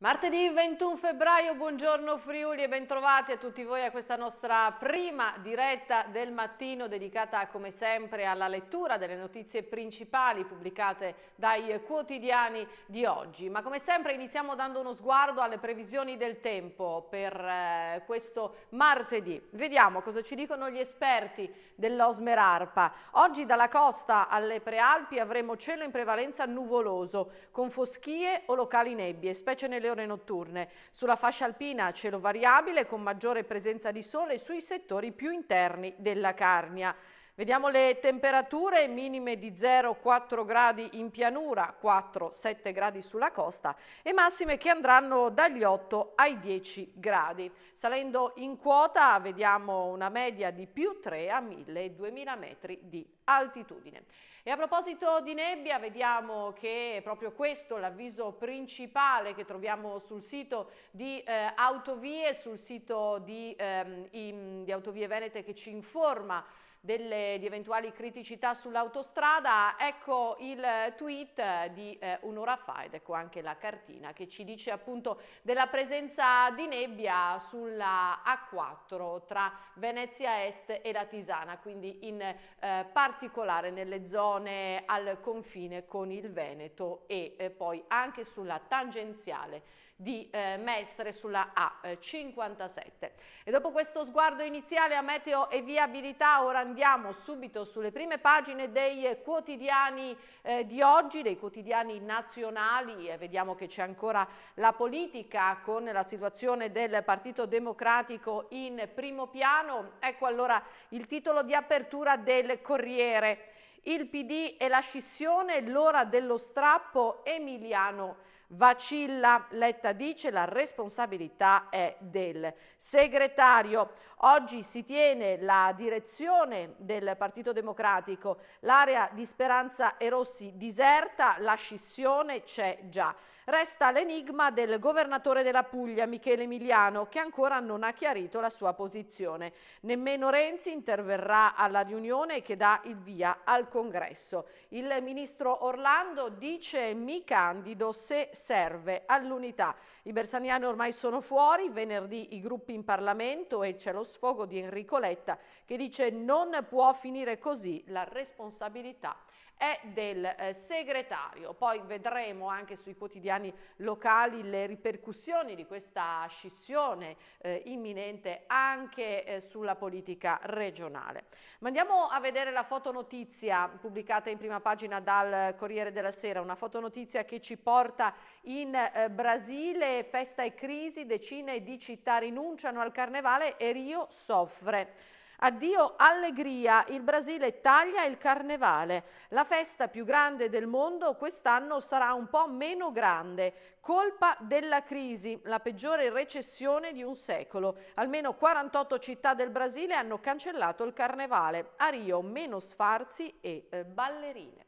Martedì 21 febbraio, buongiorno Friuli e bentrovati a tutti voi a questa nostra prima diretta del mattino dedicata come sempre alla lettura delle notizie principali pubblicate dai quotidiani di oggi. Ma come sempre iniziamo dando uno sguardo alle previsioni del tempo per eh, questo martedì. Vediamo cosa ci dicono gli esperti dell'Osmer Arpa. Oggi dalla costa alle prealpi avremo cielo in prevalenza nuvoloso con foschie o locali nebbie, specie nelle nelle ore notturne. Sulla fascia alpina cielo variabile con maggiore presenza di sole sui settori più interni della Carnia. Vediamo le temperature minime di 0,4 gradi in pianura, 4,7 gradi sulla costa e massime che andranno dagli 8 ai 10 gradi. Salendo in quota vediamo una media di più 3 a 1000-2000 metri di altitudine. E a proposito di nebbia, vediamo che è proprio questo l'avviso principale che troviamo sul sito di eh, Autovie, sul sito di, ehm, in, di Autovie Venete che ci informa delle, di eventuali criticità sull'autostrada, ecco il tweet di eh, un'ora fa ed ecco anche la cartina che ci dice appunto della presenza di nebbia sulla A4 tra Venezia Est e la Tisana, quindi in eh, particolare nelle zone al confine con il Veneto e eh, poi anche sulla tangenziale di eh, Mestre sulla A57. Eh, e dopo questo sguardo iniziale a meteo e viabilità, ora andiamo subito sulle prime pagine dei quotidiani eh, di oggi, dei quotidiani nazionali. e vediamo che c'è ancora la politica con la situazione del Partito Democratico in primo piano. Ecco allora il titolo di apertura del Corriere il PD e la scissione, l'ora dello strappo, Emiliano vacilla, Letta dice la responsabilità è del segretario. Oggi si tiene la direzione del Partito Democratico, l'area di Speranza e Rossi diserta, la scissione c'è già. Resta l'enigma del governatore della Puglia, Michele Emiliano, che ancora non ha chiarito la sua posizione. Nemmeno Renzi interverrà alla riunione che dà il via al congresso. Il ministro Orlando dice mi candido se serve all'unità. I bersaniani ormai sono fuori, venerdì i gruppi in Parlamento e c'è lo sfogo di Enrico Letta che dice non può finire così la responsabilità e del eh, segretario. Poi vedremo anche sui quotidiani locali le ripercussioni di questa scissione eh, imminente anche eh, sulla politica regionale. Ma andiamo a vedere la fotonotizia pubblicata in prima pagina dal Corriere della Sera, una fotonotizia che ci porta in eh, Brasile, festa e crisi, decine di città rinunciano al carnevale e Rio soffre. Addio allegria, il Brasile taglia il carnevale. La festa più grande del mondo quest'anno sarà un po' meno grande. Colpa della crisi, la peggiore recessione di un secolo. Almeno 48 città del Brasile hanno cancellato il carnevale. A Rio meno sfarzi e eh, ballerine.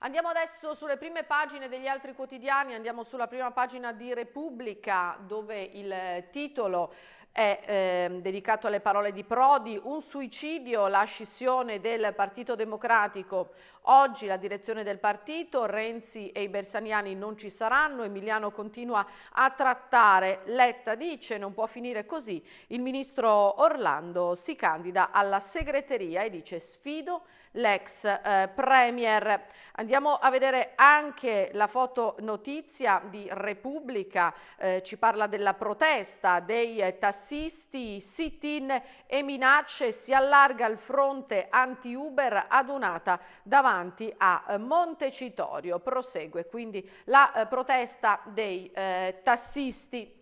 Andiamo adesso sulle prime pagine degli altri quotidiani, andiamo sulla prima pagina di Repubblica dove il eh, titolo è eh, dedicato alle parole di Prodi, un suicidio, la scissione del Partito Democratico. Oggi la direzione del partito, Renzi e i Bersaniani non ci saranno, Emiliano continua a trattare, Letta dice non può finire così, il ministro Orlando si candida alla segreteria e dice sfido l'ex eh, Premier. Andiamo a vedere anche la fotonotizia di Repubblica, eh, ci parla della protesta dei eh, tassisti, sit-in e minacce, si allarga il fronte anti-Uber adunata davanti a eh, Montecitorio. Prosegue quindi la eh, protesta dei eh, tassisti.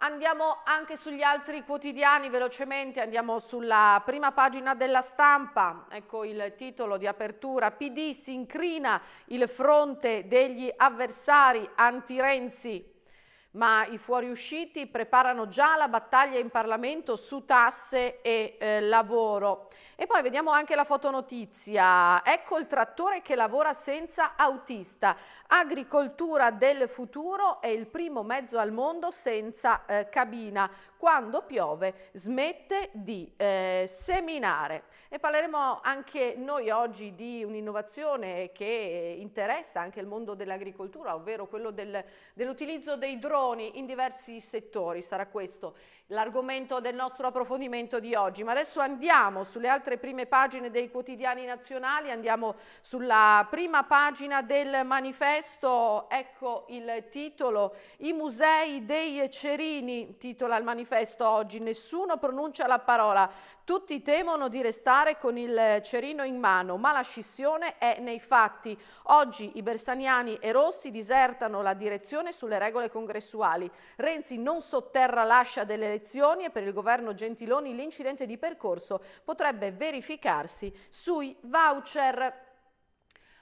Andiamo anche sugli altri quotidiani velocemente, andiamo sulla prima pagina della stampa, ecco il titolo di apertura, PD si incrina il fronte degli avversari anti-Renzi, ma i fuoriusciti preparano già la battaglia in Parlamento su tasse e eh, lavoro. E poi vediamo anche la fotonotizia. Ecco il trattore che lavora senza autista. Agricoltura del futuro è il primo mezzo al mondo senza eh, cabina quando piove smette di eh, seminare. E parleremo anche noi oggi di un'innovazione che interessa anche il mondo dell'agricoltura, ovvero quello del, dell'utilizzo dei droni in diversi settori. Sarà questo l'argomento del nostro approfondimento di oggi, ma adesso andiamo sulle altre prime pagine dei quotidiani nazionali, andiamo sulla prima pagina del manifesto, ecco il titolo, i musei dei Cerini, titola il manifesto oggi, nessuno pronuncia la parola tutti temono di restare con il cerino in mano, ma la scissione è nei fatti. Oggi i bersaniani e Rossi disertano la direzione sulle regole congressuali. Renzi non sotterra l'ascia delle elezioni e per il governo Gentiloni l'incidente di percorso potrebbe verificarsi sui voucher.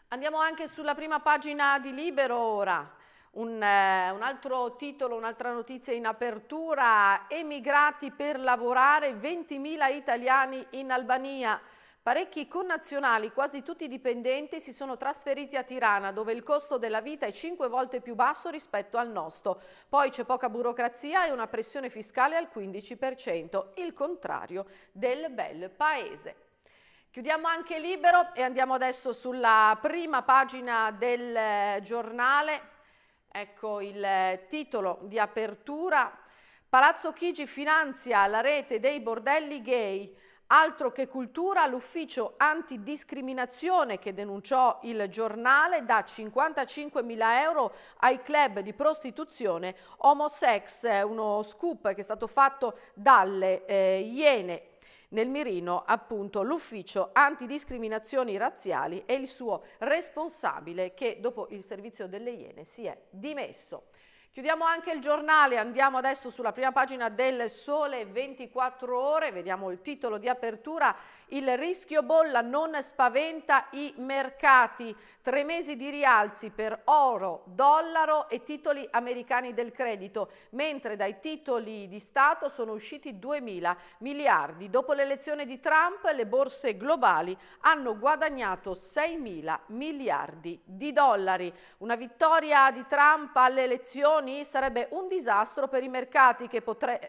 Andiamo anche sulla prima pagina di Libero ora. Un, eh, un, altro titolo, un'altra notizia in apertura, emigrati per lavorare, 20.000 italiani in Albania. Parecchi connazionali, quasi tutti dipendenti, si sono trasferiti a Tirana, dove il costo della vita è 5 volte più basso rispetto al nostro. Poi c'è poca burocrazia e una pressione fiscale al 15%, il contrario del bel paese. Chiudiamo anche libero e andiamo adesso sulla prima pagina del eh, giornale Ecco il eh, titolo di apertura. Palazzo Chigi finanzia la rete dei bordelli gay. Altro che cultura, l'ufficio antidiscriminazione che denunciò il giornale dà 55 mila euro ai club di prostituzione Homosex, eh, uno scoop che è stato fatto dalle eh, Iene. Nel mirino appunto l'ufficio antidiscriminazioni razziali e il suo responsabile che dopo il servizio delle Iene si è dimesso. Chiudiamo anche il giornale, andiamo adesso sulla prima pagina del Sole 24 ore, vediamo il titolo di apertura, il rischio bolla non spaventa i mercati, tre mesi di rialzi per oro, dollaro e titoli americani del credito, mentre dai titoli di Stato sono usciti 2 mila miliardi. Dopo l'elezione di Trump le borse globali hanno guadagnato 6 mila miliardi di dollari. Una vittoria di Trump alle elezioni riduzioni sarebbe un disastro per i mercati che,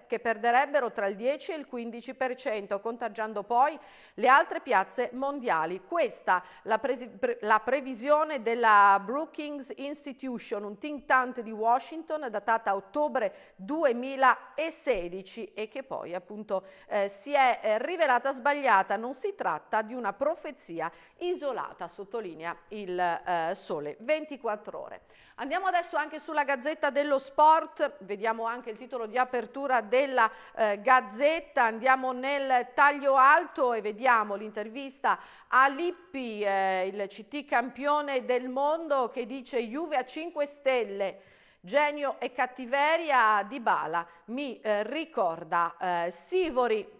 che perderebbero tra il 10 e il 15%, contagiando poi le altre piazze mondiali. Questa la, pre la previsione della Brookings Institution, un think tank di Washington datata a ottobre 2016 e che poi appunto eh, si è eh, rivelata sbagliata. Non si tratta di una profezia isolata, sottolinea il eh, Sole 24 ore. Andiamo adesso anche sulla Gazzetta dello Sport, vediamo anche il titolo di apertura della eh, Gazzetta, andiamo nel taglio alto e vediamo l'intervista a Lippi, eh, il CT campione del mondo che dice Juve a 5 stelle. Genio e cattiveria di Bala mi eh, ricorda eh, Sivori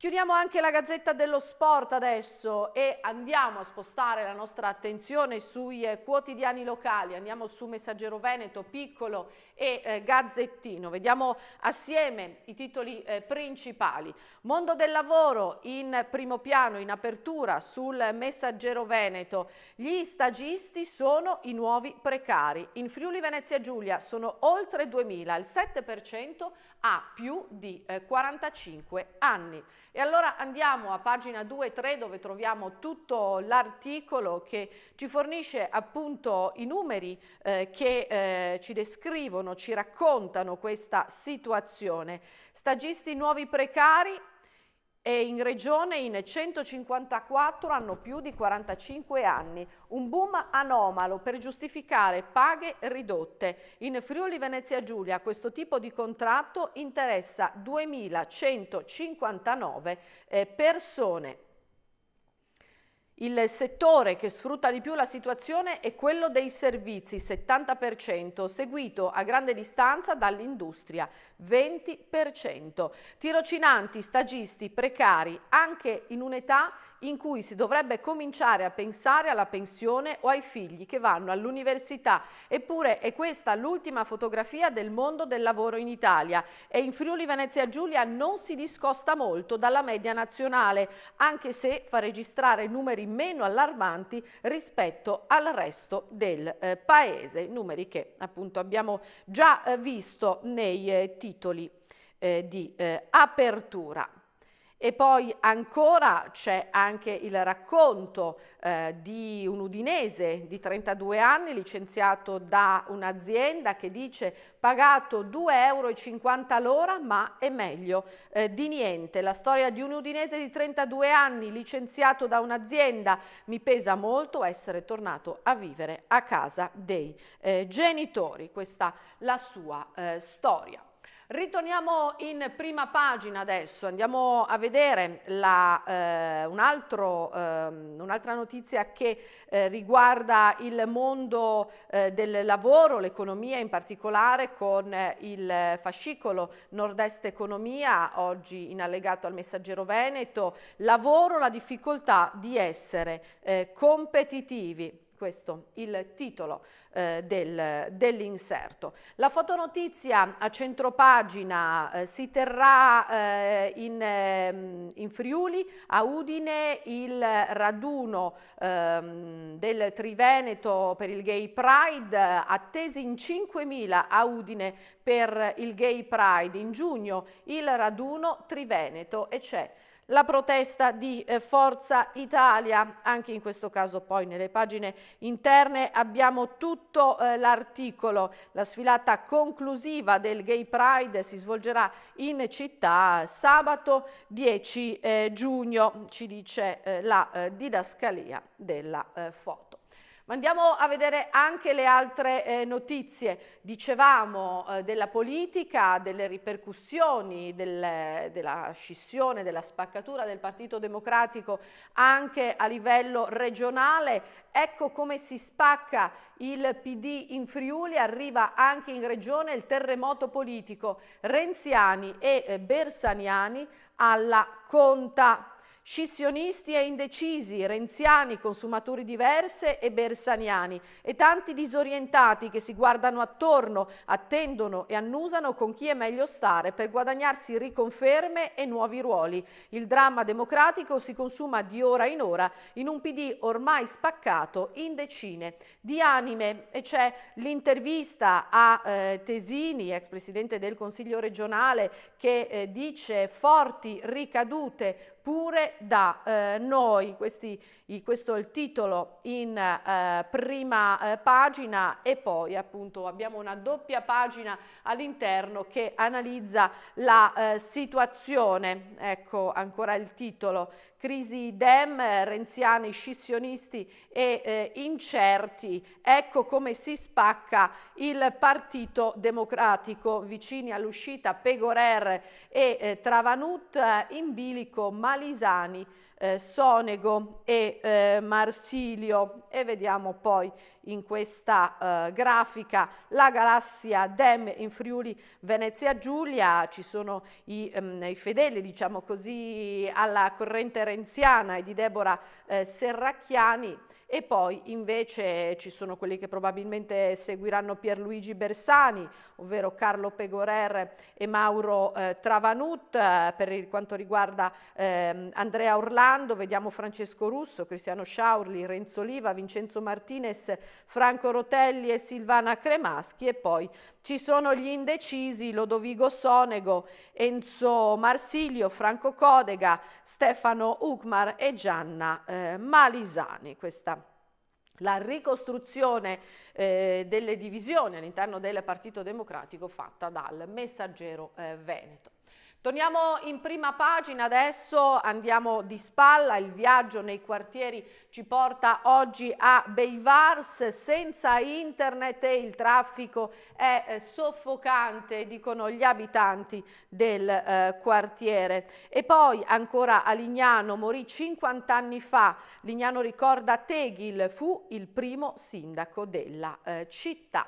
Chiudiamo anche la Gazzetta dello Sport adesso e andiamo a spostare la nostra attenzione sui eh, quotidiani locali, andiamo su Messaggero Veneto, Piccolo e eh, Gazzettino. Vediamo assieme i titoli eh, principali. Mondo del lavoro in primo piano, in apertura sul Messaggero Veneto. Gli stagisti sono i nuovi precari. In Friuli Venezia Giulia sono oltre 2.000, il 7% ha più di eh, 45 anni. E allora andiamo a pagina 2 e 3 dove troviamo tutto l'articolo che ci fornisce appunto i numeri eh, che eh, ci descrivono, ci raccontano questa situazione. Stagisti nuovi precari e in regione in 154 hanno più di 45 anni, un boom anomalo per giustificare paghe ridotte. In Friuli Venezia Giulia questo tipo di contratto interessa 2.159 eh, persone. Il settore che sfrutta di più la situazione è quello dei servizi, 70%, seguito a grande distanza dall'industria, 20%. Tirocinanti, stagisti, precari, anche in un'età in cui si dovrebbe cominciare a pensare alla pensione o ai figli che vanno all'università. Eppure è questa l'ultima fotografia del mondo del lavoro in Italia e in Friuli Venezia Giulia non si discosta molto dalla media nazionale, anche se fa registrare numeri meno allarmanti rispetto al resto del eh, paese, numeri che appunto abbiamo già eh, visto nei eh, titoli eh, di eh, apertura. E poi ancora c'è anche il racconto eh, di un udinese di 32 anni licenziato da un'azienda che dice pagato 2,50 euro l'ora ma è meglio eh, di niente. La storia di un udinese di 32 anni licenziato da un'azienda mi pesa molto essere tornato a vivere a casa dei eh, genitori. Questa è la sua eh, storia. Ritorniamo in prima pagina adesso, andiamo a vedere la, eh, un altro, eh, un'altra notizia che eh, riguarda il mondo eh, del lavoro, l'economia in particolare con eh, il fascicolo Nord-Est Economia, oggi in allegato al Messaggero Veneto, lavoro, la difficoltà di essere eh, competitivi questo il titolo eh, del, dell'inserto. La fotonotizia a centropagina eh, si terrà eh, in, ehm, in, Friuli, a Udine, il raduno ehm, del Triveneto per il Gay Pride, attesi in 5.000 a Udine per il Gay Pride. In giugno il raduno Triveneto e c'è la protesta di eh, Forza Italia, anche in questo caso poi nelle pagine interne abbiamo tutto eh, l'articolo, la sfilata conclusiva del Gay Pride si svolgerà in città sabato 10 eh, giugno, ci dice eh, la eh, didascalia della eh, foto. Ma andiamo a vedere anche le altre eh, notizie. Dicevamo eh, della politica, delle ripercussioni del, della scissione, della spaccatura del Partito Democratico anche a livello regionale. Ecco come si spacca il PD in Friuli, arriva anche in regione il terremoto politico. Renziani e eh, Bersaniani alla conta scissionisti e indecisi, renziani consumatori diverse e bersaniani e tanti disorientati che si guardano attorno, attendono e annusano con chi è meglio stare per guadagnarsi riconferme e nuovi ruoli. Il dramma democratico si consuma di ora in ora in un PD ormai spaccato in decine di anime e c'è l'intervista a eh, Tesini, ex presidente del Consiglio regionale, che eh, dice forti ricadute pure da eh, noi, questi questo è il titolo in eh, prima eh, pagina e poi appunto abbiamo una doppia pagina all'interno che analizza la eh, situazione, ecco ancora il titolo, crisi Dem, renziani scissionisti e eh, incerti, ecco come si spacca il Partito Democratico, vicini all'uscita Pegorer e eh, Travanut, eh, in bilico Malisani, eh, Sonego e eh, Marsilio e vediamo poi in questa eh, grafica la galassia Dem in Friuli Venezia Giulia, ci sono i, ehm, i fedeli diciamo così alla corrente renziana e di Deborah eh, Serracchiani e poi invece ci sono quelli che probabilmente seguiranno Pierluigi Bersani, ovvero Carlo Pegorer e Mauro eh, Travanut, eh, per il, quanto riguarda eh, Andrea Orlando, vediamo Francesco Russo, Cristiano Sciaurli, Renzo Oliva, Vincenzo Martinez, Franco Rotelli e Silvana Cremaschi e poi ci sono gli indecisi Lodovigo Sonego, Enzo Marsilio, Franco Codega, Stefano Ucmar e Gianna eh, Malisani. Questa la ricostruzione eh, delle divisioni all'interno del Partito Democratico fatta dal messaggero eh, Veneto. Torniamo in prima pagina adesso, andiamo di spalla, il viaggio nei quartieri ci porta oggi a Beivars, senza internet e il traffico è eh, soffocante, dicono gli abitanti del eh, quartiere. E poi ancora a Lignano, morì 50 anni fa, Lignano ricorda Tegil, fu il primo sindaco della eh, città.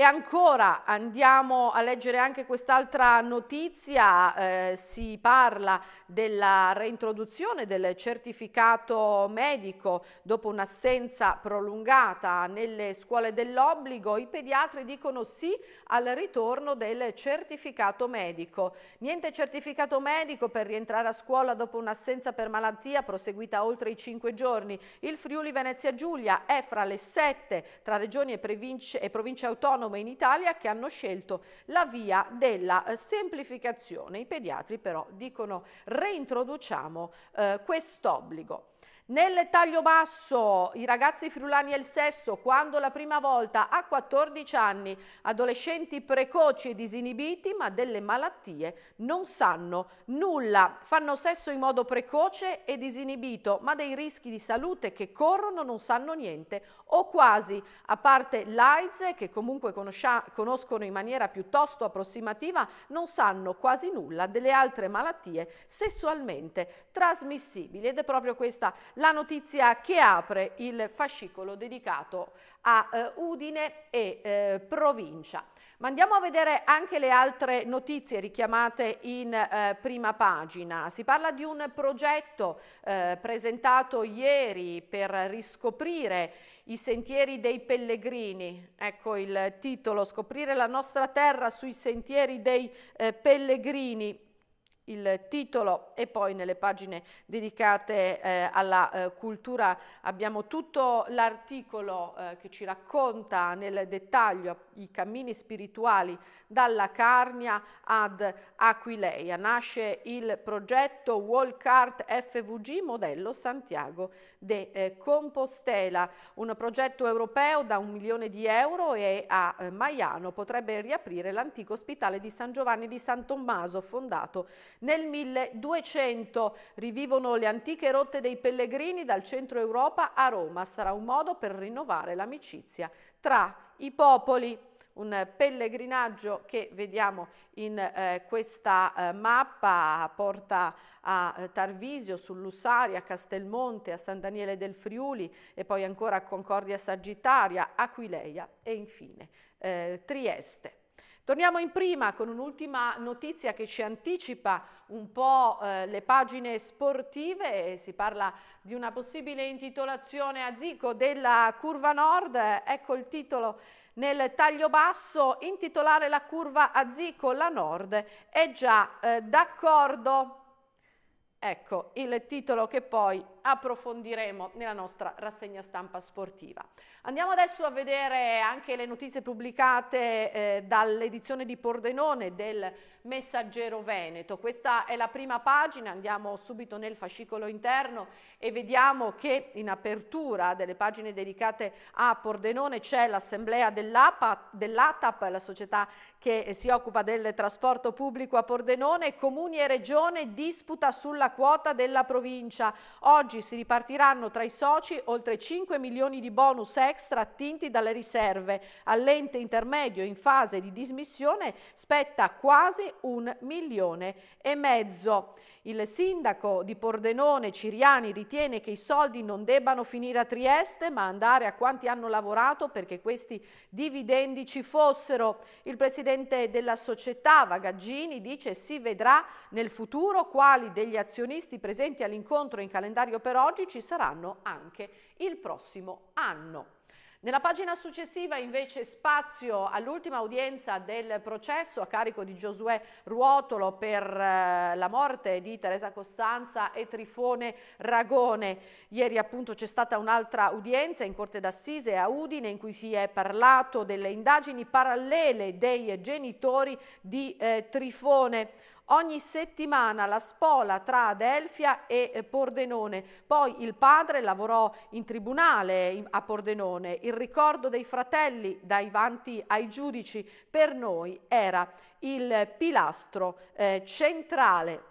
E ancora andiamo a leggere anche quest'altra notizia, eh, si parla della reintroduzione del certificato medico dopo un'assenza prolungata nelle scuole dell'obbligo, i pediatri dicono sì al ritorno del certificato medico. Niente certificato medico per rientrare a scuola dopo un'assenza per malattia proseguita oltre i 5 giorni. Il Friuli Venezia Giulia è fra le 7 tra regioni e province, e province autonome autonome in Italia che hanno scelto la via della eh, semplificazione. I pediatri però dicono reintroduciamo eh, quest'obbligo. Nel taglio basso i ragazzi friulani e il sesso quando la prima volta a 14 anni adolescenti precoci e disinibiti ma delle malattie non sanno nulla, fanno sesso in modo precoce e disinibito ma dei rischi di salute che corrono non sanno niente o quasi, a parte l'AIDS che comunque conoscono in maniera piuttosto approssimativa, non sanno quasi nulla delle altre malattie sessualmente trasmissibili ed è proprio questa la notizia che apre il fascicolo dedicato a eh, Udine e eh, provincia. Ma andiamo a vedere anche le altre notizie richiamate in eh, prima pagina. Si parla di un progetto eh, presentato ieri per riscoprire i sentieri dei pellegrini. Ecco il titolo, scoprire la nostra terra sui sentieri dei eh, pellegrini il titolo e poi nelle pagine dedicate eh, alla eh, cultura abbiamo tutto l'articolo eh, che ci racconta nel dettaglio i cammini spirituali dalla Carnia ad Aquileia. Nasce il progetto Wallcart FVG modello Santiago de eh, Compostela, un progetto europeo da un milione di euro e a eh, Maiano potrebbe riaprire l'antico ospitale di San Giovanni di San Tommaso fondato nel 1200 rivivono le antiche rotte dei pellegrini dal centro Europa a Roma. Sarà un modo per rinnovare l'amicizia tra i popoli un pellegrinaggio che vediamo in eh, questa eh, mappa porta a Tarvisio, sull'Ussaria, a Castelmonte, a San Daniele del Friuli e poi ancora a Concordia Sagittaria, Aquileia e infine eh, Trieste. Torniamo in prima con un'ultima notizia che ci anticipa un po' eh, le pagine sportive, si parla di una possibile intitolazione a Zico della Curva Nord, ecco il titolo nel taglio basso, intitolare la curva a Zico la Nord è già eh, d'accordo. Ecco il titolo che poi approfondiremo nella nostra rassegna stampa sportiva. Andiamo adesso a vedere anche le notizie pubblicate eh, dall'edizione di Pordenone del Messaggero Veneto. Questa è la prima pagina, andiamo subito nel fascicolo interno e vediamo che in apertura delle pagine dedicate a Pordenone c'è l'assemblea dell'ATAP, dell la società che si occupa del trasporto pubblico a Pordenone, Comuni e Regione disputa sulla quota della provincia. Oggi Oggi si ripartiranno tra i soci oltre 5 milioni di bonus extra attinti dalle riserve. All'ente intermedio in fase di dismissione spetta quasi un milione e mezzo. Il sindaco di Pordenone, Ciriani, ritiene che i soldi non debbano finire a Trieste ma andare a quanti hanno lavorato perché questi dividendi ci fossero. Il presidente della società, Vagaggini, dice si vedrà nel futuro quali degli azionisti presenti all'incontro in calendario per oggi ci saranno anche il prossimo anno. Nella pagina successiva invece spazio all'ultima udienza del processo a carico di Giosuè Ruotolo per eh, la morte di Teresa Costanza e Trifone Ragone. Ieri appunto c'è stata un'altra udienza in Corte d'Assise a Udine in cui si è parlato delle indagini parallele dei genitori di eh, Trifone. Ogni settimana la spola tra Adelfia e eh, Pordenone. Poi il padre lavorò in tribunale a Pordenone. Il ricordo dei fratelli dai vanti ai giudici per noi era il pilastro eh, centrale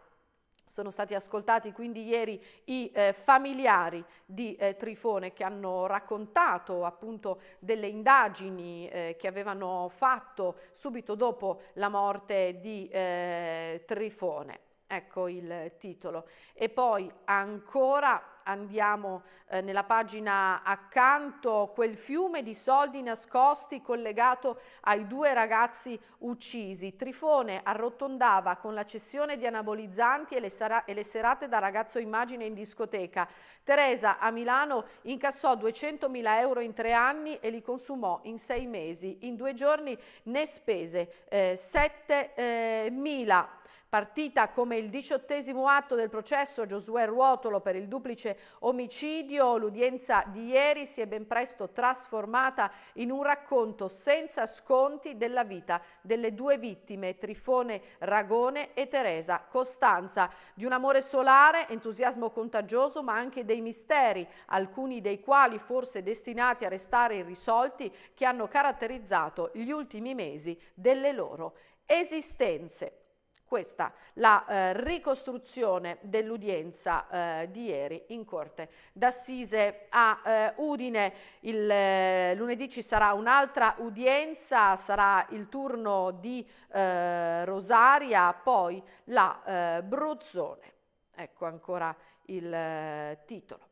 sono stati ascoltati quindi ieri i eh, familiari di eh, Trifone che hanno raccontato appunto delle indagini eh, che avevano fatto subito dopo la morte di eh, Trifone. Ecco il titolo. E poi ancora andiamo eh, nella pagina accanto, quel fiume di soldi nascosti collegato ai due ragazzi uccisi. Trifone arrotondava con la cessione di anabolizzanti e le, e le serate da ragazzo immagine in discoteca. Teresa a Milano incassò 200.000 euro in tre anni e li consumò in sei mesi. In due giorni ne spese eh, 7.000 Partita come il diciottesimo atto del processo Giosuè Ruotolo per il duplice omicidio, l'udienza di ieri si è ben presto trasformata in un racconto senza sconti della vita delle due vittime, Trifone Ragone e Teresa Costanza, di un amore solare, entusiasmo contagioso, ma anche dei misteri, alcuni dei quali forse destinati a restare irrisolti, che hanno caratterizzato gli ultimi mesi delle loro esistenze questa la eh, ricostruzione dell'udienza eh, di ieri in corte d'assise a eh, Udine. Il, eh, lunedì ci sarà un'altra udienza, sarà il turno di eh, Rosaria, poi la eh, Brozzone. Ecco ancora il titolo.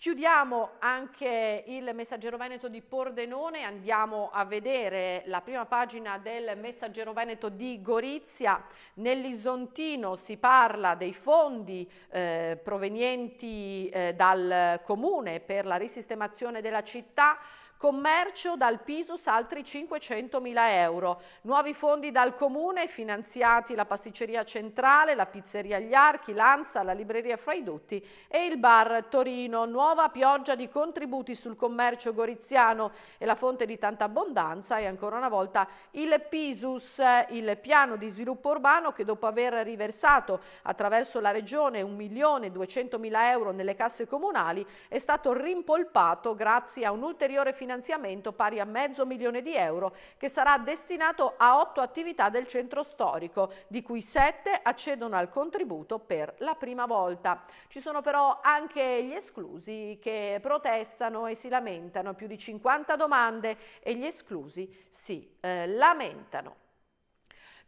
Chiudiamo anche il Messaggero Veneto di Pordenone, andiamo a vedere la prima pagina del Messaggero Veneto di Gorizia. Nell'Isontino si parla dei fondi eh, provenienti eh, dal comune per la risistemazione della città, Commercio dal Pisus altri 500 mila euro. Nuovi fondi dal Comune finanziati la pasticceria centrale, la pizzeria Gli Archi, l'Ansa, la libreria Fraidutti e il bar Torino. Nuova pioggia di contributi sul commercio goriziano e la fonte di tanta abbondanza è ancora una volta il Pisus, il piano di sviluppo urbano che dopo aver riversato attraverso la regione 1 milione 200 mila euro nelle casse comunali è stato rimpolpato grazie a un ulteriore finanziamento finanziamento pari a mezzo milione di euro che sarà destinato a otto attività del centro storico, di cui sette accedono al contributo per la prima volta. Ci sono però anche gli esclusi che protestano e si lamentano, più di 50 domande e gli esclusi si eh, lamentano.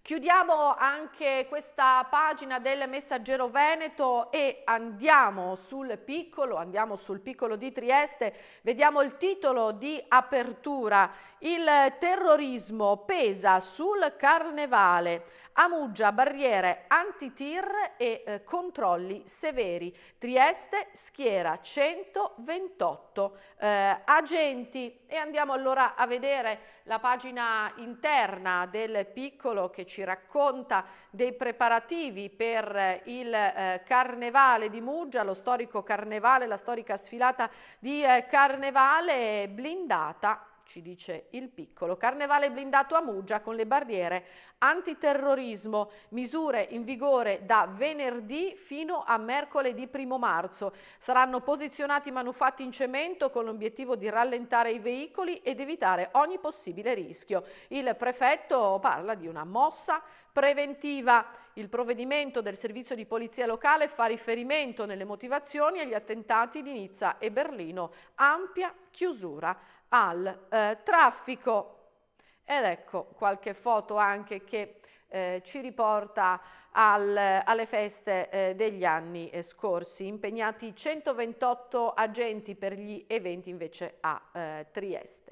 Chiudiamo anche questa pagina del Messaggero Veneto e andiamo sul piccolo, andiamo sul piccolo di Trieste, vediamo il titolo di apertura. Il terrorismo pesa sul carnevale. Amuggia barriere anti-tir e eh, controlli severi. Trieste schiera 128 eh, agenti. E andiamo allora a vedere la pagina interna del piccolo che ci racconta dei preparativi per eh, il eh, Carnevale di Muggia, lo storico Carnevale, la storica sfilata di eh, Carnevale blindata ci dice il piccolo. Carnevale blindato a Muggia con le barriere antiterrorismo, misure in vigore da venerdì fino a mercoledì 1 marzo. Saranno posizionati manufatti in cemento con l'obiettivo di rallentare i veicoli ed evitare ogni possibile rischio. Il prefetto parla di una mossa preventiva. Il provvedimento del servizio di polizia locale fa riferimento nelle motivazioni agli attentati di Nizza e Berlino. Ampia chiusura al eh, traffico. Ed ecco qualche foto anche che eh, ci riporta al, alle feste eh, degli anni eh, scorsi, impegnati 128 agenti per gli eventi invece a eh, Trieste.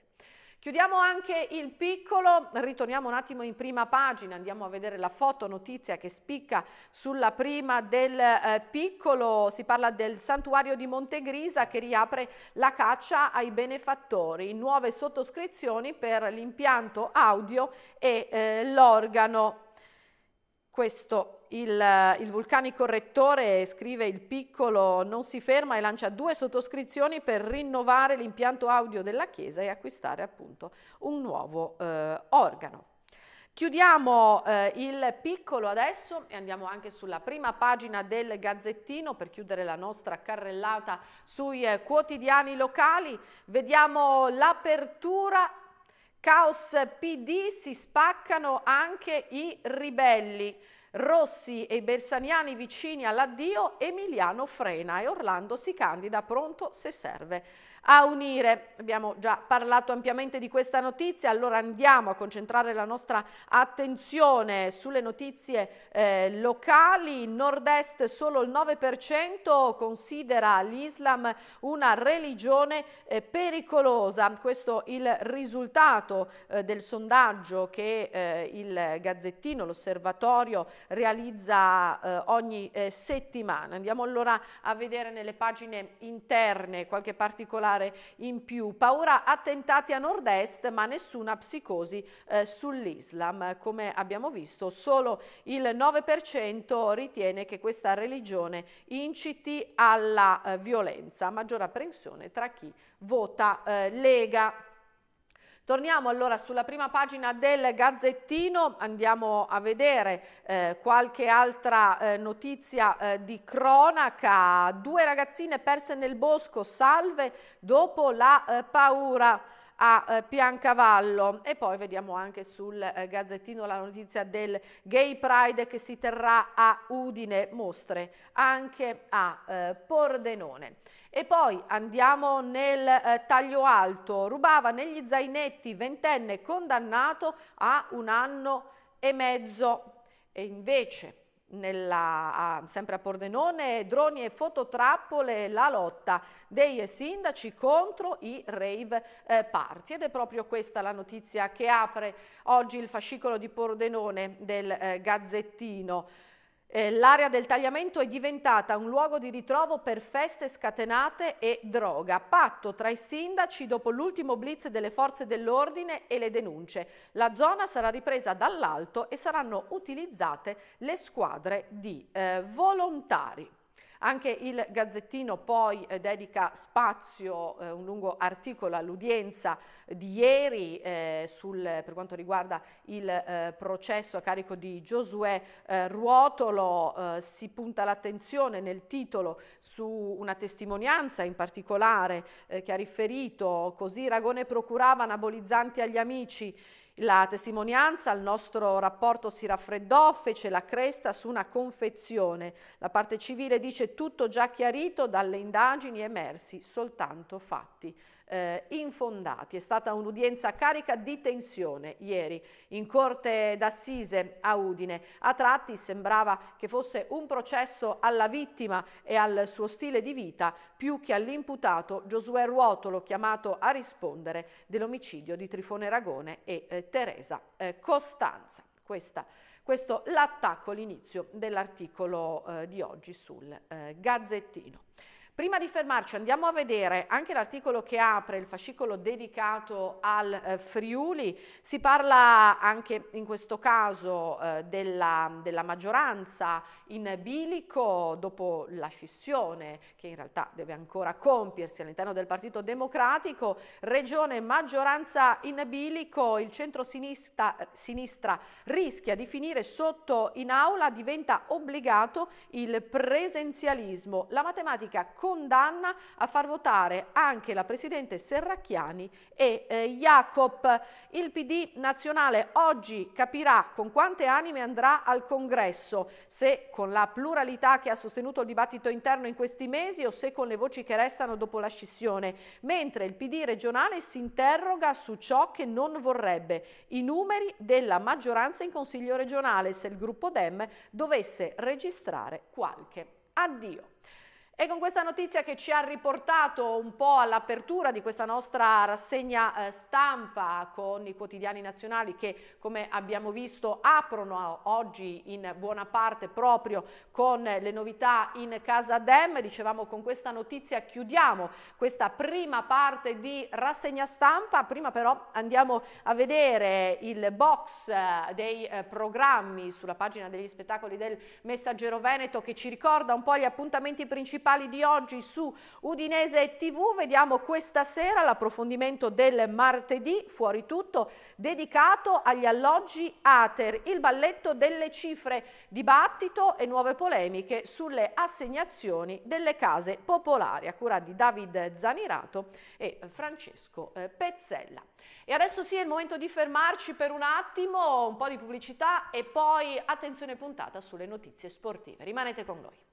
Chiudiamo anche il piccolo, ritorniamo un attimo in prima pagina, andiamo a vedere la foto notizia che spicca sulla prima del eh, piccolo, si parla del santuario di Montegrisa che riapre la caccia ai benefattori, nuove sottoscrizioni per l'impianto audio e eh, l'organo questo il, il Vulcani Correttore scrive il piccolo non si ferma e lancia due sottoscrizioni per rinnovare l'impianto audio della chiesa e acquistare appunto un nuovo eh, organo. Chiudiamo eh, il piccolo adesso e andiamo anche sulla prima pagina del Gazzettino per chiudere la nostra carrellata sui eh, quotidiani locali. Vediamo l'apertura Caos PD si spaccano anche i ribelli. Rossi e Bersaniani vicini all'addio, Emiliano frena e Orlando si candida pronto se serve a unire. Abbiamo già parlato ampiamente di questa notizia, allora andiamo a concentrare la nostra attenzione sulle notizie eh, locali. Nord-est solo il 9% considera l'Islam una religione eh, pericolosa. Questo è il risultato eh, del sondaggio che eh, il Gazzettino, l'osservatorio, realizza eh, ogni eh, settimana. Andiamo allora a vedere nelle pagine interne qualche particolare particolare in più. Paura attentati a nord-est ma nessuna psicosi eh, sull'Islam. Come abbiamo visto solo il 9% ritiene che questa religione inciti alla eh, violenza. Maggiore apprensione tra chi vota eh, Lega. Torniamo allora sulla prima pagina del Gazzettino, andiamo a vedere eh, qualche altra eh, notizia eh, di cronaca. Due ragazzine perse nel bosco, salve dopo la eh, paura a eh, Piancavallo e poi vediamo anche sul eh, Gazzettino la notizia del Gay Pride che si terrà a Udine, mostre anche a eh, Pordenone. E poi andiamo nel eh, taglio alto, rubava negli zainetti ventenne condannato a un anno e mezzo e invece nella, sempre a Pordenone, droni e fototrappole, la lotta dei sindaci contro i rave eh, party. Ed è proprio questa la notizia che apre oggi il fascicolo di Pordenone del eh, Gazzettino. Eh, l'area del tagliamento è diventata un luogo di ritrovo per feste scatenate e droga. Patto tra i sindaci dopo l'ultimo blitz delle forze dell'ordine e le denunce. La zona sarà ripresa dall'alto e saranno utilizzate le squadre di eh, volontari. Anche il Gazzettino poi eh, dedica spazio, eh, un lungo articolo all'udienza di ieri eh, sul, per quanto riguarda il eh, processo a carico di Giosuè eh, Ruotolo, eh, si punta l'attenzione nel titolo su una testimonianza in particolare che ha riferito così Ragone procurava anabolizzanti agli amici la testimonianza, il nostro rapporto si raffreddò, fece la cresta su una confezione. La parte civile dice tutto già chiarito dalle indagini emersi, soltanto fatti eh, infondati. È stata un'udienza carica di tensione ieri in corte d'assise a Udine. A tratti sembrava che fosse un processo alla vittima e al suo stile di vita più che all'imputato Giosuè Ruotolo chiamato a rispondere dell'omicidio di Trifone Ragone e eh, Teresa eh, Costanza. Questa, questo l'attacco all'inizio dell'articolo eh, di oggi sul eh, Gazzettino. Prima di fermarci andiamo a vedere anche l'articolo che apre il fascicolo dedicato al eh, Friuli, si parla anche in questo caso eh, della, della, maggioranza in bilico dopo la scissione che in realtà deve ancora compiersi all'interno del Partito Democratico, regione maggioranza in bilico, il centro-sinistra sinistra rischia di finire sotto in aula, diventa obbligato il presenzialismo. La matematica condanna a far votare anche la Presidente Serracchiani e eh, Jacob. Il PD nazionale oggi capirà con quante anime andrà al congresso, se con la pluralità che ha sostenuto il dibattito interno in questi mesi o se con le voci che restano dopo la scissione, mentre il PD regionale si interroga su ciò che non vorrebbe, i numeri della maggioranza in Consiglio regionale se il gruppo Dem dovesse registrare qualche addio. E con questa notizia che ci ha riportato un po' all'apertura di questa nostra rassegna eh, stampa con i quotidiani nazionali che come abbiamo visto aprono oggi in buona parte proprio con le novità in casa Dem, dicevamo con questa notizia chiudiamo questa prima parte di rassegna stampa, prima però andiamo a vedere il box eh, dei eh, programmi sulla pagina degli spettacoli del Messaggero Veneto che ci ricorda un po' gli appuntamenti principali principali di oggi su Udinese TV. Vediamo questa sera l'approfondimento del martedì, fuori tutto, dedicato agli alloggi ATER, il balletto delle cifre, dibattito e nuove polemiche sulle assegnazioni delle case popolari, a cura di David Zanirato e Francesco eh, Pezzella. E adesso sì è il momento di fermarci per un attimo, un po' di pubblicità e poi attenzione puntata sulle notizie sportive. Rimanete con noi.